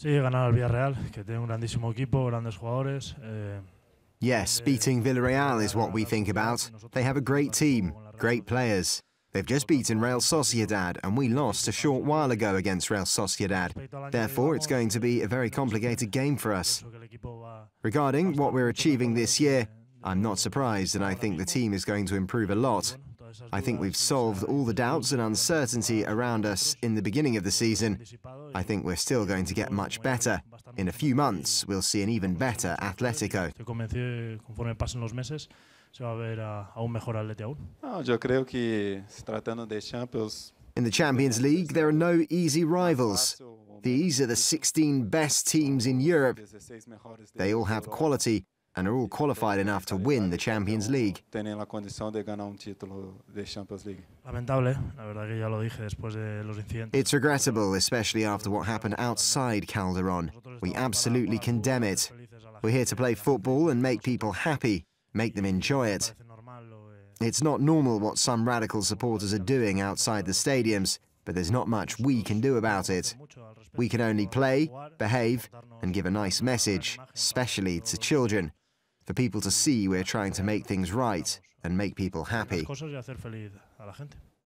Sí, ganar al Villarreal, que tiene un grandísimo equipo, grandes jugadores. Eh, yes, beating Villarreal is what we think about. They have a great team, great players. They've just beaten Real Sociedad, and we lost a short while ago against Real Sociedad. Therefore, it's going to be a very complicated game for us. Regarding what we're achieving this year, I'm not surprised, and I think the team is going to improve a lot. I think we've solved all the doubts and uncertainty around us in the beginning of the season. I think we're still going to get much better. In a few months, we'll see an even better Atletico. In the Champions League, there are no easy rivals. These are the 16 best teams in Europe. They all have quality and are all qualified enough to win the Champions League. It's regrettable, especially after what happened outside Calderon. We absolutely condemn it. We're here to play football and make people happy, make them enjoy it. It's not normal what some radical supporters are doing outside the stadiums, but there's not much we can do about it. We can only play, behave, and give a nice message, especially to children for people to see we're trying to make things right and make people happy.